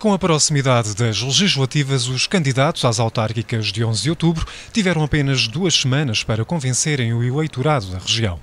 Com a proximidade das legislativas, os candidatos às autárquicas de 11 de outubro tiveram apenas duas semanas para convencerem o eleitorado da região.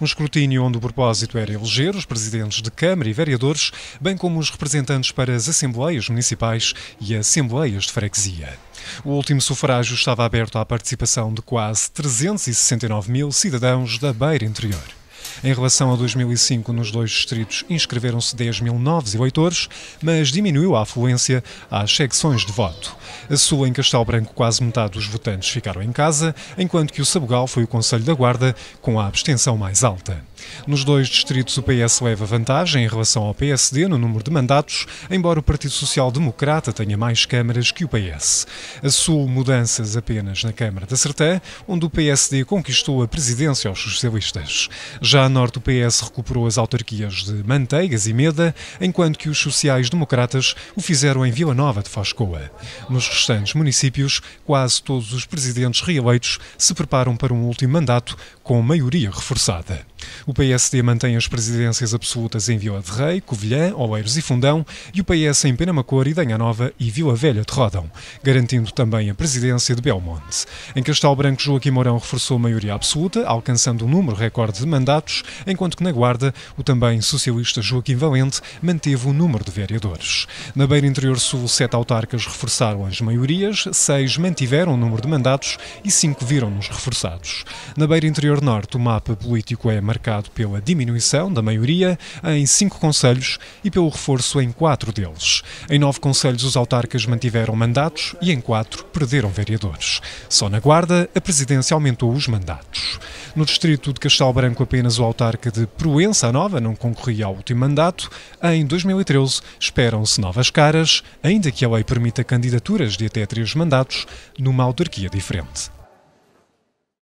Um escrutínio onde o propósito era eleger os presidentes de Câmara e vereadores, bem como os representantes para as Assembleias Municipais e Assembleias de Freguesia. O último sufrágio estava aberto à participação de quase 369 mil cidadãos da Beira Interior. Em relação a 2005, nos dois distritos inscreveram-se 10 mil novos eleitores, mas diminuiu a afluência às secções de voto. A Sul, em Castelo Branco, quase metade dos votantes ficaram em casa, enquanto que o Sabugal foi o Conselho da Guarda com a abstenção mais alta. Nos dois distritos, o PS leva vantagem em relação ao PSD no número de mandatos, embora o Partido Social Democrata tenha mais câmaras que o PS. A Sul, mudanças apenas na Câmara da Sertã, onde o PSD conquistou a presidência aos socialistas. Já a Norte, o PS recuperou as autarquias de Manteigas e Meda, enquanto que os sociais-democratas o fizeram em Vila Nova de Foscoa. Nos restantes municípios, quase todos os presidentes reeleitos se preparam para um último mandato com maioria reforçada. O PSD mantém as presidências absolutas em Vila de Rei, Covilhã, Oeiros e Fundão e o PS em Penamacor, Idanha Nova e Vila Velha de Rodão, garantindo também a presidência de Belmonte. Em Castelo Branco, Joaquim Mourão reforçou a maioria absoluta, alcançando um número recorde de mandatos, enquanto que na Guarda, o também socialista Joaquim Valente manteve o número de vereadores. Na Beira Interior Sul, sete autarcas reforçaram as maiorias, seis mantiveram o número de mandatos e cinco viram-nos reforçados. Na Beira Interior Norte, o mapa político é marcado pela diminuição da maioria em cinco conselhos e pelo reforço em quatro deles. Em nove conselhos, os autarcas mantiveram mandatos e em quatro perderam vereadores. Só na Guarda, a presidência aumentou os mandatos. No distrito de Castelo Branco, apenas o autarca de Proença Nova não concorria ao último mandato. Em 2013, esperam-se novas caras, ainda que a lei permita candidaturas de até três mandatos numa autarquia diferente.